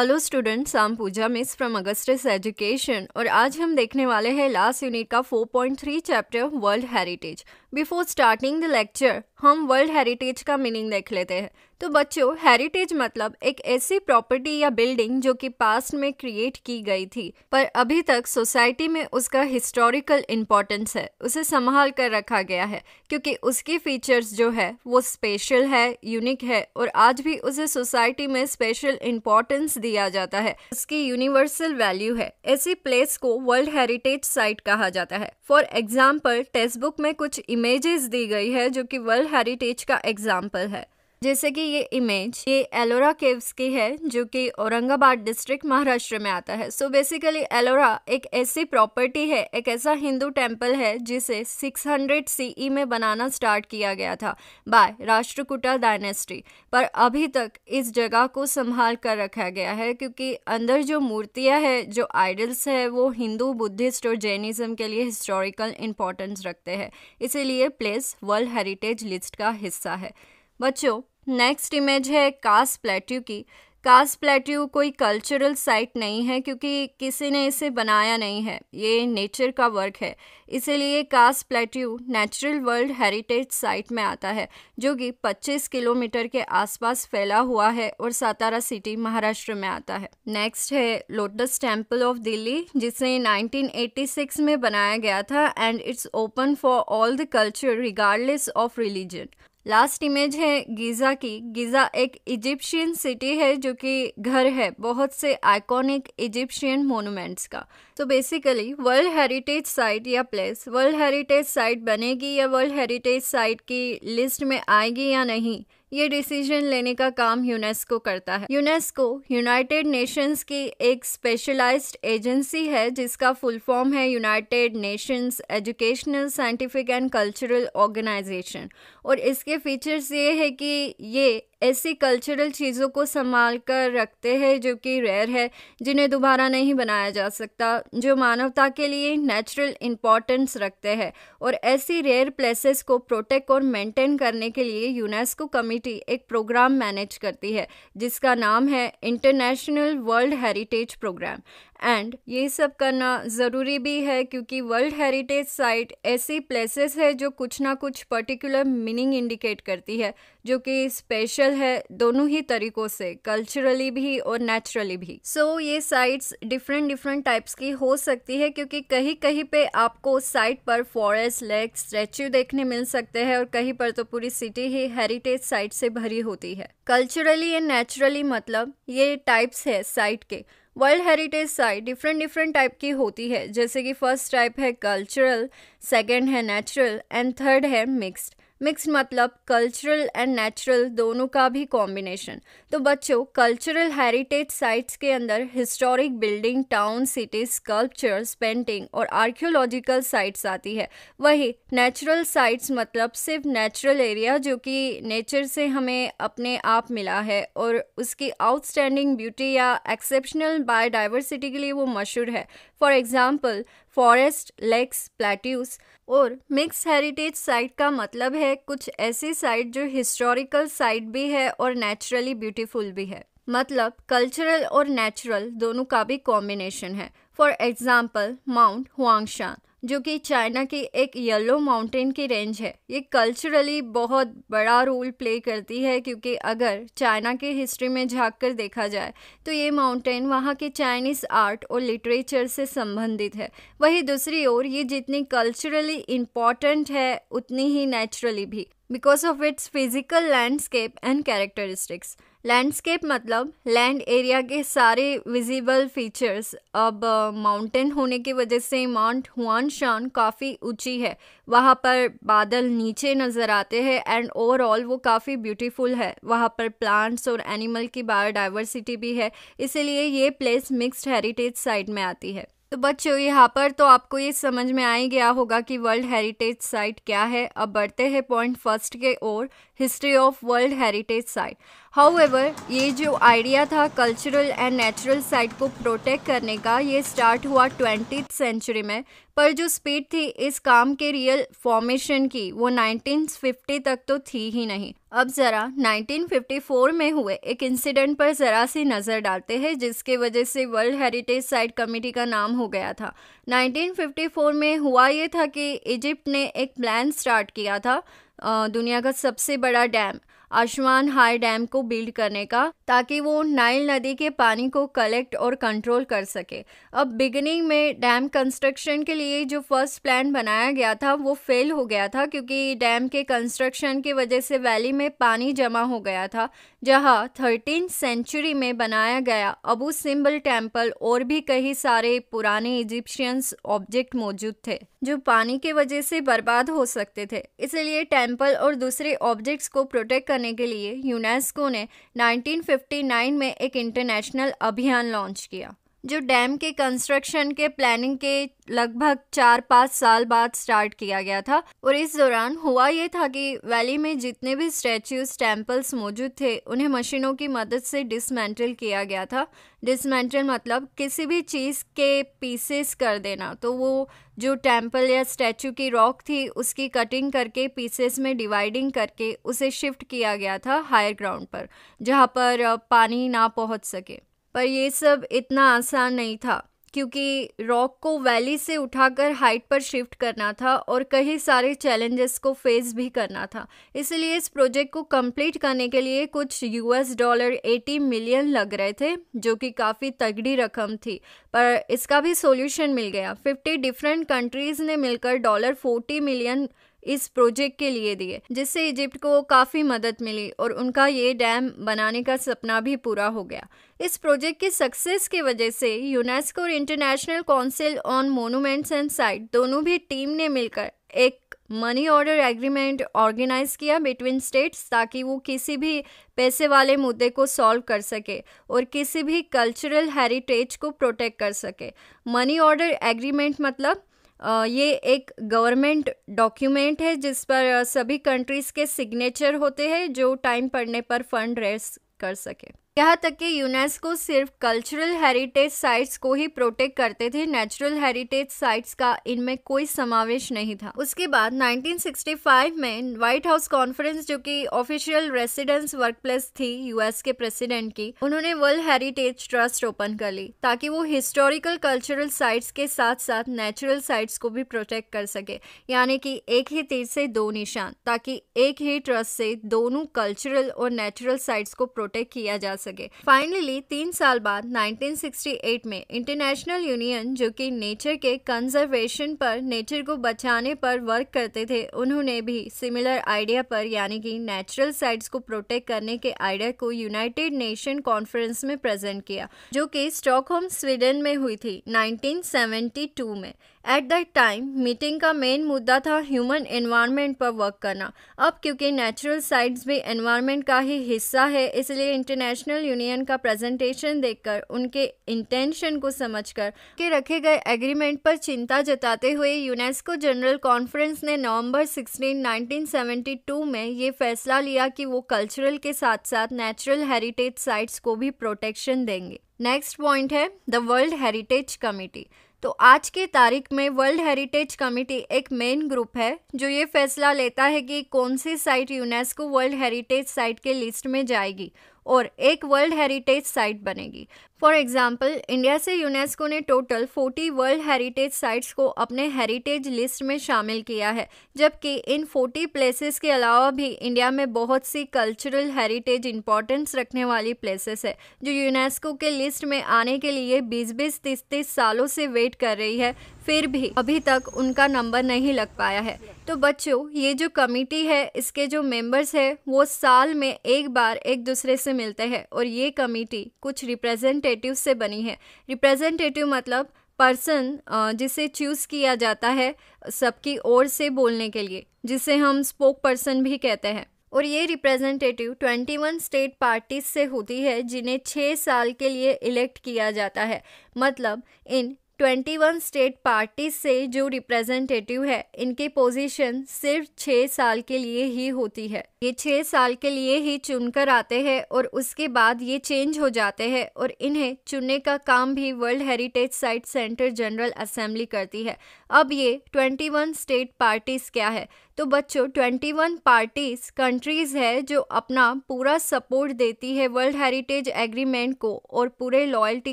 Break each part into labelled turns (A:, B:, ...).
A: hello students I'm Pooja miss from Augustus education और आज हम देखने वाले हैं लास्ट यूनिट का 4.3 chapter world heritage before starting the lecture हम वर्ल्ड हेरिटेज का मीनिंग देख लेते हैं तो बच्चों हेरिटेज मतलब एक ऐसी प्रॉपर्टी या बिल्डिंग जो कि पास्ट में क्रिएट की गई थी पर अभी तक सोसाइटी में उसका हिस्टोरिकल इम्पोर्टेंस है उसे संभाल कर रखा गया है क्योंकि उसकी फीचर्स जो है वो स्पेशल है यूनिक है और आज भी उसे सोसाइटी में स्पेशल इम्पोर्टेंस दिया जाता है उसकी यूनिवर्सल वैल्यू है ऐसी प्लेस को वर्ल्ड हेरिटेज साइट कहा जाता है फॉर एग्जाम्पल टेक्स्ट बुक में कुछ इमेजेस दी गई है जो कि वर्ल्ड हेरिटेज का एग्जाम्पल है जैसे कि ये इमेज ये एलोरा केव्स की है जो कि औरंगाबाद डिस्ट्रिक्ट महाराष्ट्र में आता है सो बेसिकली एलोरा एक ऐसी प्रॉपर्टी है एक ऐसा हिंदू टेम्पल है जिसे 600 हंड्रेड सीई में बनाना स्टार्ट किया गया था बाय राष्ट्रकुटा डायनेस्टी पर अभी तक इस जगह को संभाल कर रखा गया है क्योंकि अंदर जो मूर्तियाँ है जो आइडल्स है वो हिंदू बुद्धिस्ट और जैनिज्म के लिए हिस्टोरिकल इंपॉर्टेंस रखते हैं इसीलिए प्लेस वर्ल्ड हेरिटेज लिस्ट का हिस्सा है बच्चों नेक्स्ट इमेज है कास प्लेट्यू की कास प्लेट्यू कोई कल्चरल साइट नहीं है क्योंकि किसी ने इसे बनाया नहीं है ये नेचर का वर्क है इसीलिए Kaas plateau natural world heritage site में आता है जो कि 25 किलोमीटर के आसपास फैला हुआ है और सातारा सिटी महाराष्ट्र में आता है नेक्स्ट है लोटस टेम्पल ऑफ दिल्ली जिसे 1986 में बनाया गया था and it's open for all the culture regardless of religion last image है गीज़ा की गीज़ा एक इजिप्शियन सिटी है जो कि घर है बहुत से आइकॉनिक इजिप्शियन मोनूमेंट्स का तो बेसिकली वर्ल्ड हेरिटेज साइट या प्लेस वर्ल्ड हेरिटेज साइट बनेगी या वर्ल्ड हेरिटेज साइट की लिस्ट में आएगी या नहीं ये डिसीजन लेने का काम यूनेस्को करता है यूनेस्को यूनाइटेड नेशंस की एक स्पेशलाइज्ड एजेंसी है जिसका फुल फॉर्म है United Nations Educational Scientific and Cultural Organisation और इसके फीचर्स ये है कि ये ऐसी कल्चरल चीज़ों को संभाल कर रखते हैं जो कि रेयर है जिन्हें दोबारा नहीं बनाया जा सकता जो मानवता के लिए नेचुरल इम्पोर्टेंस रखते हैं और ऐसी रेयर प्लेसेस को प्रोटेक्ट और मेंटेन करने के लिए यूनेस्को कमेटी एक प्रोग्राम मैनेज करती है जिसका नाम है international world heritage programme and ये सब करना ज़रूरी भी है क्योंकि वर्ल्ड हेरिटेज साइट ऐसी प्लेसेस है जो कुछ ना कुछ पर्टिकुलर मीनिंग इंडिकेट करती है जो कि स्पेशल है दोनों ही तरीकों से कल्चरली भी और नेचुरली भी सो so, ये साइट्स डिफरेंट डिफरेंट टाइप्स की हो सकती है क्योंकि कहीं कहीं पे आपको साइट पर फॉरेस्ट लेक स्टैच्यू देखने मिल सकते हैं और कहीं पर तो पूरी सिटी ही हेरिटेज साइट से भरी होती है कल्चरली एंड नेचुरली मतलब ये टाइप्स है साइट के world heritage site different different type की होती है जैसे कि फर्स्ट टाइप है कल्चरल सेकेंड है नेचुरल एंड थर्ड है मिक्स्ड मिक्स मतलब कल्चरल एंड नेचुरल दोनों का भी कॉम्बिनेशन तो बच्चों कल्चरल हेरिटेज साइट्स के अंदर historic building town cities sculptures painting और आर्क्योलॉजिकल साइट्स आती है वही नेचुरल साइट्स मतलब सिर्फ नेचुरल एरिया जो कि नेचर से हमें अपने आप मिला है और उसकी आउटस्टैंडिंग ब्यूटी या एक्सेप्शनल बायोडाइवर्सिटी के लिए वो मशहूर है for example forest lakes plateaus और मिक्स हेरिटेज साइट का मतलब है कुछ ऐसी साइट जो हिस्टोरिकल साइट भी है और नेचुरली ब्यूटीफुल भी है मतलब कल्चरल और नेचुरल दोनों का भी कॉम्बिनेशन है फॉर एग्जाम्पल माउंट हुआंगशान जो कि चाइना की एक येलो माउंटेन की रेंज है ये कल्चरली बहुत बड़ा रोल प्ले करती है क्योंकि अगर चाइना के हिस्ट्री में झाँक कर देखा जाए तो ये माउंटेन वहाँ के चाइनीज़ आर्ट और लिटरेचर से संबंधित है वहीं दूसरी ओर ये जितनी कल्चरली इम्पॉर्टेंट है उतनी ही नेचुरली भी because of its physical landscape and characteristics landscape मतलब लैंड एरिया के सारे विजिबल फीचर्स अब माउंटेन uh, होने की वजह से माउंट हुआन शान काफ़ी ऊंची है वहाँ पर बादल नीचे नज़र आते हैं एंड ओवरऑल वो काफ़ी ब्यूटीफुल है वहाँ पर प्लांट्स और एनिमल की बायोडाइवर्सिटी भी है इसीलिए ये प्लेस मिक्सड हेरिटेज साइट में आती है तो बच्चों यहाँ पर तो आपको ये समझ में आ ही गया होगा कि वर्ल्ड हेरिटेज साइट क्या है अब बढ़ते हैं पॉइंट फर्स्ट के ओर history of world heritage site however ये जो आइडिया था कल्चरल एंड नेचुरल साइट को प्रोटेक्ट करने का ये स्टार्ट हुआ ट्वेंटी सेंचुरी में पर जो स्पीड थी इस काम के रियल फॉर्मेशन की वो 1950 तक तो थी ही नहीं अब ज़रा 1954 में हुए एक इंसिडेंट पर ज़रा सी नज़र डालते हैं जिसके वजह से वर्ल्ड हेरिटेज साइट कमेटी का नाम हो गया था 1954 में हुआ ये था कि इजिप्ट ने एक प्लान स्टार्ट किया था दुनिया का सबसे बड़ा डैम आशमान हाई डैम को बिल्ड करने का ताकि वो नाइल नदी के पानी को कलेक्ट और कंट्रोल कर सके अब बिगनिंग में डैम कंस्ट्रक्शन के लिए जो फर्स्ट प्लान बनाया गया था वो फेल हो गया था क्योंकि डैम के कंस्ट्रक्शन की वजह से वैली में पानी जमा हो गया था जहाँ थर्टीन सेंचुरी में बनाया गया अबू सिम्बल टेम्पल और भी कई सारे पुराने इजिप्शियंस ऑब्जेक्ट मौजूद थे जो पानी के वजह से बर्बाद हो सकते थे इसलिए टेम्पल और दूसरे ऑब्जेक्ट्स को प्रोटेक्ट करने के लिए यूनेस्को ने 1959 में एक इंटरनेशनल अभियान लॉन्च किया जो डैम के कंस्ट्रक्शन के प्लानिंग के लगभग चार पाँच साल बाद स्टार्ट किया गया था और इस दौरान हुआ ये था कि वैली में जितने भी स्टैचूज टेम्पल्स मौजूद थे उन्हें मशीनों की मदद से डिसमेंटल किया गया था डिसमेंटल मतलब किसी भी चीज़ के पीसेस कर देना तो वो जो टेम्पल या स्टैचू की रॉक थी उसकी कटिंग करके पीसेस में डिवाइडिंग करके उसे शिफ्ट किया गया था हायर ग्राउंड पर जहाँ पर पानी ना पहुँच सके पर ये सब इतना आसान नहीं था क्योंकि रॉक को वैली से उठाकर हाइट पर शिफ्ट करना था और कई सारे चैलेंजेस को फेस भी करना था इसलिए इस प्रोजेक्ट को कंप्लीट करने के लिए कुछ यूएस डॉलर 80 मिलियन लग रहे थे जो कि काफ़ी तगड़ी रकम थी पर इसका भी सॉल्यूशन मिल गया 50 डिफरेंट कंट्रीज़ ने मिलकर डॉलर 40 मिलियन इस प्रोजेक्ट के लिए दिए जिससे इजिप्ट को काफ़ी मदद मिली और उनका ये डैम बनाने का सपना भी पूरा हो गया इस प्रोजेक्ट की सक्सेस की वजह से यूनेस्को और International Council on Monuments and Site दोनों भी टीम ने मिलकर एक मनी ऑर्डर एग्रीमेंट ऑर्गेनाइज किया बिटवीन स्टेट्स ताकि वो किसी भी पैसे वाले मुद्दे को सॉल्व कर सके और किसी भी कल्चरल हेरिटेज को प्रोटेक्ट कर सके मनी ऑर्डर एग्रीमेंट मतलब ये एक गवर्नमेंट डॉक्यूमेंट है जिस पर सभी कंट्रीज़ के सिग्नेचर होते हैं जो टाइम पड़ने पर फंड रेस कर सके यहाँ तक कि यूनेस्को सिर्फ कल्चरल हेरिटेज साइट्स को ही प्रोटेक्ट करते थे नेचुरल हेरिटेज साइट्स का इनमें कोई समावेश नहीं था उसके बाद 1965 में व्हाइट हाउस कॉन्फ्रेंस जो कि ऑफिशियल रेसिडेंस वर्कप्लेस थी यूएस के प्रेसिडेंट की उन्होंने वर्ल्ड हेरिटेज ट्रस्ट ओपन कर ली ताकि वो हिस्टोरिकल कल्चरल साइट्स के साथ साथ नेचुरल साइट्स को भी प्रोटेक्ट कर सके यानी कि एक ही तीर से दो निशान ताकि एक ही ट्रस्ट से दोनों कल्चरल और नेचुरल साइट्स को प्रोटेक्ट किया जा सके सके फाइनली तीन साल बाद 1968 में इंटरनेशनल यूनियन जो कि नेचर के कंजर्वेशन पर नेचर को बचाने पर वर्क करते थे उन्होंने भी सिमिलर आइडिया पर यानी कि नेचुरल साइट्स को प्रोटेक्ट करने के आइडिया को यूनाइटेड नेशन कॉन्फ्रेंस में प्रेजेंट किया जो कि स्टॉकहोम स्वीडन में हुई थी 1972 में एट दैट टाइम मीटिंग का मेन मुद्दा था ह्यूमन एनवायरनमेंट पर वर्क करना अब क्योंकि नेचुरल साइट्स भी एनवायरनमेंट का ही हिस्सा है इसलिए इंटरनेशनल यूनियन का प्रेजेंटेशन देखकर उनके इंटेंशन को समझकर के रखे गए एग्रीमेंट पर चिंता जताते हुए यूनेस्को जनरल कॉन्फ्रेंस ने नवंबर 16, 1972 में ये फैसला लिया कि वो कल्चरल के साथ साथ नेचुरल हेरिटेज साइट्स को भी प्रोटेक्शन देंगे नेक्स्ट पॉइंट है द वर्ल्ड हेरिटेज कमेटी तो आज की तारीख में वर्ल्ड हेरिटेज कमेटी एक मेन ग्रुप है जो ये फैसला लेता है कि कौन सी site UNESCO world heritage site के लिस्ट में जाएगी और एक वर्ल्ड हेरिटेज साइट बनेगी फॉर एग्जाम्पल इंडिया से यूनेस्को ने टोटल 40 वर्ल्ड हेरिटेज साइट्स को अपने हेरिटेज लिस्ट में शामिल किया है जबकि इन 40 प्लेसेस के अलावा भी इंडिया में बहुत सी कल्चरल हेरिटेज इंपॉर्टेंस रखने वाली प्लेसेस है जो यूनेस्को के लिस्ट में आने के लिए बीस बीस तीस तीस सालों से वेट कर रही है फिर भी अभी तक उनका नंबर नहीं लग पाया है तो बच्चों ये जो कमेटी है इसके जो मेंबर्स है वो साल में एक बार एक दूसरे से मिलते हैं और ये कमेटी कुछ रिप्रेजेंटेटिव से बनी है रिप्रेजेंटेटिव मतलब पर्सन जिसे चूज़ किया जाता है सबकी ओर से बोलने के लिए जिसे हम स्पोक पर्सन भी कहते हैं और ये रिप्रेजेंटेटिव 21 स्टेट पार्टीज से होती है जिन्हें छः साल के लिए इलेक्ट किया जाता है मतलब इन 21 स्टेट पार्टी से जो रिप्रेजेंटेटिव है इनकी पोजीशन सिर्फ छः साल के लिए ही होती है ये छः साल के लिए ही चुनकर आते हैं और उसके बाद ये चेंज हो जाते हैं और इन्हें चुनने का काम भी world heritage site centre general assembly करती है अब ये 21 स्टेट पार्टीज क्या है तो बच्चों 21 पार्टीज कंट्रीज़ है जो अपना पूरा सपोर्ट देती है वर्ल्ड हेरिटेज एग्रीमेंट को और पूरे लॉयल्टी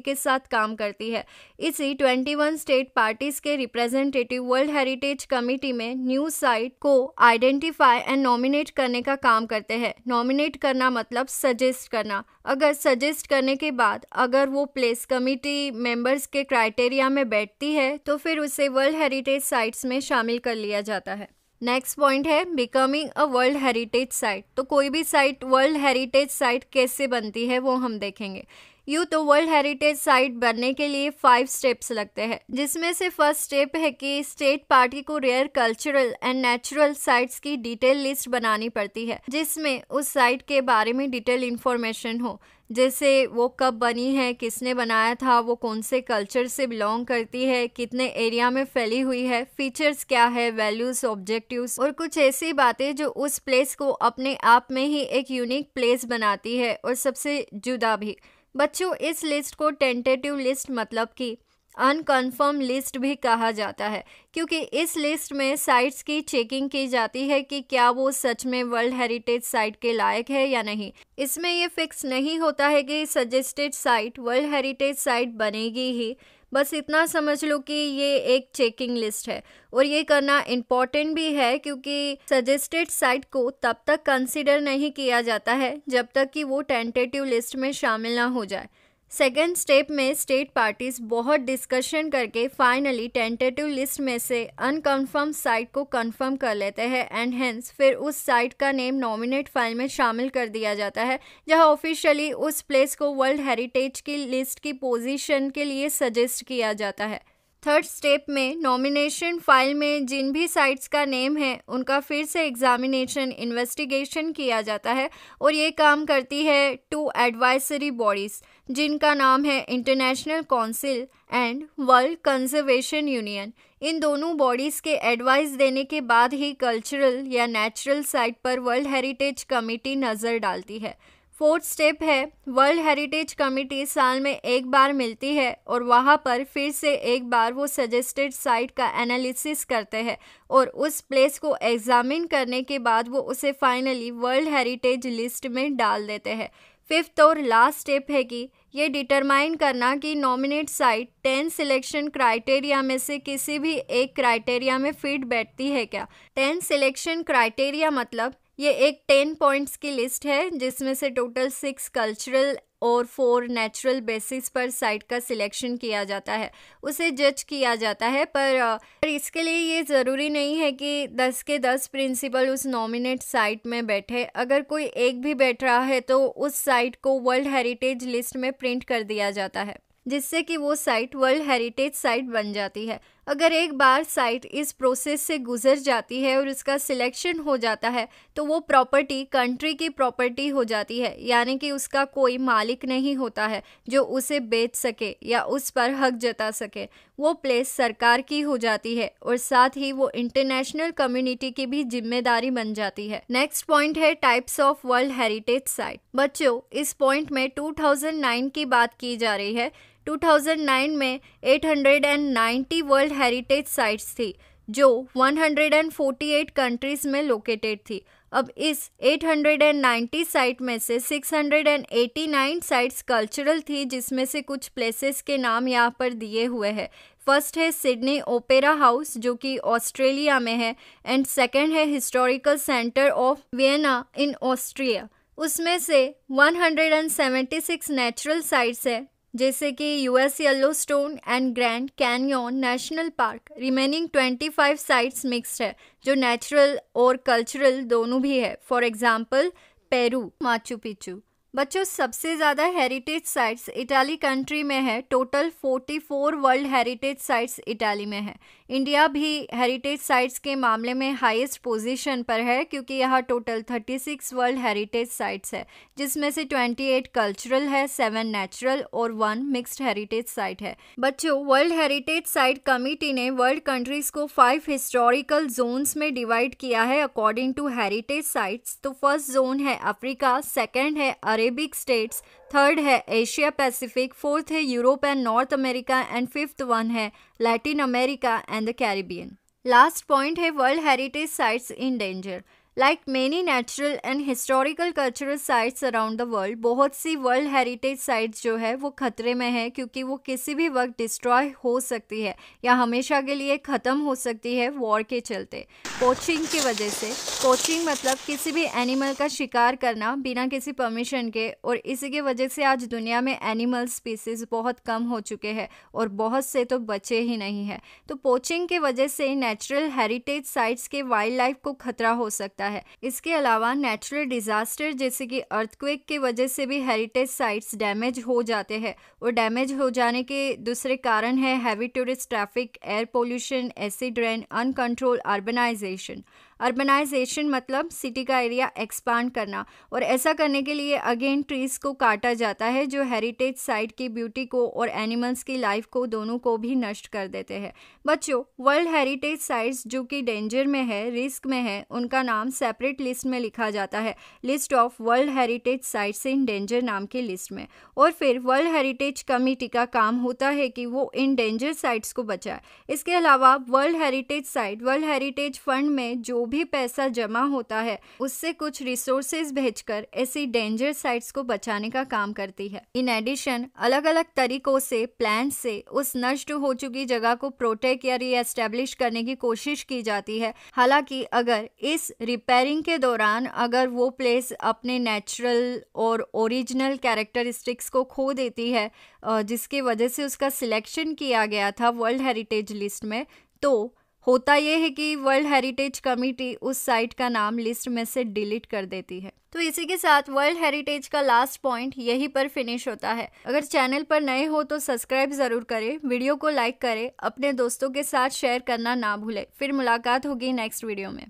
A: के साथ काम करती है इसी 21 स्टेट पार्टीज़ के रिप्रेजेंटेटिव वर्ल्ड हेरिटेज कमेटी में न्यू साइट को आइडेंटिफाई एंड नॉमिनेट करने का काम करते हैं नॉमिनेट करना मतलब सजेस्ट करना अगर सजेस्ट करने के बाद अगर वो प्लेस कमिटी मेंबर्स के क्राइटेरिया में बैठती है तो फिर उसे वर्ल्ड हेरिटेज साइट्स में शामिल कर लिया जाता है नेक्स्ट पॉइंट है becoming a world heritage site तो कोई भी साइट वर्ल्ड हेरिटेज साइट कैसे बनती है वो हम देखेंगे यूँ तो वर्ल्ड हेरिटेज साइट बनने के लिए फाइव स्टेप्स लगते हैं जिसमें से फर्स्ट स्टेप है कि स्टेट पार्टी को rare cultural and natural sites की डिटेल लिस्ट बनानी पड़ती है जिसमें उस साइट के बारे में डिटेल इन्फॉर्मेशन हो जैसे वो कब बनी है किसने बनाया था वो कौन से कल्चर से बिलोंग करती है कितने एरिया में फैली हुई है फीचर्स क्या है वैल्यूज ऑब्जेक्टिव्स और कुछ ऐसी बातें जो उस प्लेस को अपने आप में ही एक यूनिक प्लेस बनाती है और सबसे जुदा भी बच्चों इस लिस्ट को टेंटेटिव लिस्ट मतलब कि अनकन्फर्म लिस्ट भी कहा जाता है क्योंकि इस लिस्ट में साइट्स की चेकिंग की जाती है कि क्या वो सच में वर्ल्ड हेरिटेज साइट के लायक है या नहीं इसमें ये फिक्स नहीं होता है कि suggested site world heritage site बनेगी ही बस इतना समझ लो कि ये एक चेकिंग लिस्ट है और ये करना इम्पॉर्टेंट भी है क्योंकि सजेस्टेड साइट को तब तक कंसिडर नहीं किया जाता है जब तक कि वो टेंटेटिव लिस्ट में शामिल ना हो जाए सेकेंड स्टेप में स्टेट पार्टीज बहुत डिस्कशन करके फाइनली टेंटेटिव लिस्ट में से अनकन्फर्म साइट को कन्फर्म कर लेते हैं एंड हेंस फिर उस साइट का नेम नॉमिनेट फाइल में शामिल कर दिया जाता है जहां ऑफिशियली उस प्लेस को वर्ल्ड हेरिटेज की लिस्ट की पोजीशन के लिए सजेस्ट किया जाता है थर्ड स्टेप में नॉमिनेशन फाइल में जिन भी साइट्स का नेम है उनका फिर से एग्जामिनेशन इन्वेस्टिगेशन किया जाता है और ये काम करती है टू एडवाइसरी बॉडीज़ जिनका नाम है International Council and World Conservation Union इन दोनों बॉडीज़ के एडवाइस देने के बाद ही कल्चरल या नेचुरल साइट पर वर्ल्ड हेरिटेज कमेटी नज़र डालती है फोर्थ स्टेप है वर्ल्ड हेरिटेज कमेटी साल में एक बार मिलती है और वहाँ पर फिर से एक बार वो सजेस्टेड साइट का एनालिसिस करते हैं और उस प्लेस को एग्जामिन करने के बाद वो उसे फाइनली वर्ल्ड हेरिटेज लिस्ट में डाल देते हैं फिफ्थ और लास्ट स्टेप है कि ये डिटरमाइन करना कि nominate site ten selection criteria में से किसी भी एक क्राइटेरिया में फिट बैठती है क्या टेन सिलेक्शन क्राइटेरिया मतलब ये एक टेन पॉइंट्स की लिस्ट है जिसमें से टोटल सिक्स कल्चरल और फोर नेचुरल बेसिस पर साइट का सिलेक्शन किया जाता है उसे जज किया जाता है पर इसके लिए ये ज़रूरी नहीं है कि दस के दस प्रिंसिपल उस नॉमिनेट साइट में बैठे अगर कोई एक भी बैठ रहा है तो उस साइट को वर्ल्ड हेरिटेज लिस्ट में प्रिंट कर दिया जाता है जिससे कि वो साइट वर्ल्ड हेरिटेज साइट बन जाती है अगर एक बार साइट इस प्रोसेस से गुजर जाती है और उसका सिलेक्शन हो जाता है तो वो प्रॉपर्टी कंट्री की प्रॉपर्टी हो जाती है यानी कि उसका कोई मालिक नहीं होता है जो उसे बेच सके या उस पर हक जता सके वो प्लेस सरकार की हो जाती है और साथ ही वो इंटरनेशनल कम्युनिटी की भी जिम्मेदारी बन जाती है नेक्स्ट पॉइंट है types of world heritage site बच्चों इस पॉइंट में 2009 की बात की जा रही है 2009 में 890 वर्ल्ड हेरिटेज साइट्स थी जो 148 कंट्रीज में लोकेटेड थी अब इस 890 साइट में से 689 साइट्स कल्चरल थी जिसमें से कुछ प्लेसेस के नाम यहाँ पर दिए हुए हैं फर्स्ट है सिडनी ओपेरा हाउस जो कि ऑस्ट्रेलिया में है एंड सेकंड है historical centre of Vienna in Austria उसमें से 176 नेचुरल साइट्स है जैसे कि US Yellowstone and Grand Canyon National Park remaining 25 sites mixed है जो नेचुरल और कल्चरल दोनों भी है for example Peru Machu Picchu बच्चों सबसे ज़्यादा हेरिटेज साइट्स इटाली कंट्री में है total 44 world heritage sites Italy में है इंडिया भी हेरिटेज साइट्स के मामले में हाईएस्ट पोजीशन पर है क्योंकि यहाँ टोटल 36 वर्ल्ड हेरिटेज साइट्स है जिसमें से 28 कल्चरल है 7 नेचुरल और 1 मिक्स्ड हेरिटेज साइट है बच्चों वर्ल्ड हेरिटेज साइट कमिटी ने वर्ल्ड कंट्रीज को फाइव हिस्टोरिकल जोन्स में डिवाइड किया है अकॉर्डिंग टू हेरिटेज साइट्स तो फर्स्ट जोन है अफ्रीका सेकेंड है अरेबिक स्टेट्स थर्ड है एशिया पैसिफिक फोर्थ है Europe and North America and fifth one है Latin America and the Caribbean last point है world heritage sites in danger like many natural and historical cultural sites around the world बहुत सी world heritage sites जो है वो ख़तरे में है क्योंकि वो किसी भी वक्त डिस्ट्रॉय हो सकती है या हमेशा के लिए ख़त्म हो सकती है वॉर के चलते पोचिंग की वजह से कोचिंग मतलब किसी भी एनिमल का शिकार करना बिना किसी परमिशन के और इसी की वजह से आज दुनिया में एनिमल स्पीसीज बहुत कम हो चुके हैं और बहुत से तो बचे ही नहीं है तो पोचिंग की वजह से नेचुरल हेरिटेज साइट्स के वाइल्ड लाइफ को खतरा हो सकता है सकता है इसके अलावा नेचुरल डिजास्टर जैसे कि अर्थक्वेक की वजह से भी हेरिटेज साइट्स डैमेज हो जाते हैं और डैमेज हो जाने के दूसरे कारण है heavy tourist traffic air pollution acid rain uncontrol urbanisation urbanisation मतलब सिटी का एरिया एक्सपांड करना और ऐसा करने के लिए अगेन ट्रीज़ को काटा जाता है जो हेरिटेज साइट की ब्यूटी को और एनिमल्स की लाइफ को दोनों को भी नष्ट कर देते हैं बच्चों वर्ल्ड हेरिटेज साइट्स जो कि डेंजर में है रिस्क में है उनका नाम सेपरेट लिस्ट में लिखा जाता है list of world heritage sites in danger नाम की लिस्ट में और फिर वर्ल्ड हेरिटेज कमेटी का काम होता है कि वो इन डेंजर साइट्स को बचाए इसके अलावा world heritage site world heritage fund में जो भी पैसा जमा होता है उससे कुछ रिसोर्सेज भेजकर ऐसी डेंजर साइट्स को बचाने का काम करती है इन एडिशन अलग अलग तरीकों से प्लान से उस नष्ट हो चुकी जगह को प्रोटेक्ट या रीएस्टेब्लिश करने की कोशिश की जाती है हालांकि अगर इस रिपेयरिंग के दौरान अगर वो प्लेस अपने नेचुरल और ओरिजिनल कैरेक्टरिस्टिक्स को खो देती है जिसकी वजह से उसका सिलेक्शन किया गया था वर्ल्ड हेरिटेज लिस्ट में तो होता यह है कि वर्ल्ड हेरिटेज कमिटी उस साइट का नाम लिस्ट में से डिलीट कर देती है तो इसी के साथ वर्ल्ड हेरिटेज का लास्ट पॉइंट यहीं पर फिनिश होता है अगर चैनल पर नए हो तो सब्सक्राइब जरूर करें वीडियो को लाइक करें अपने दोस्तों के साथ शेयर करना ना भूलें फिर मुलाकात होगी नेक्स्ट वीडियो में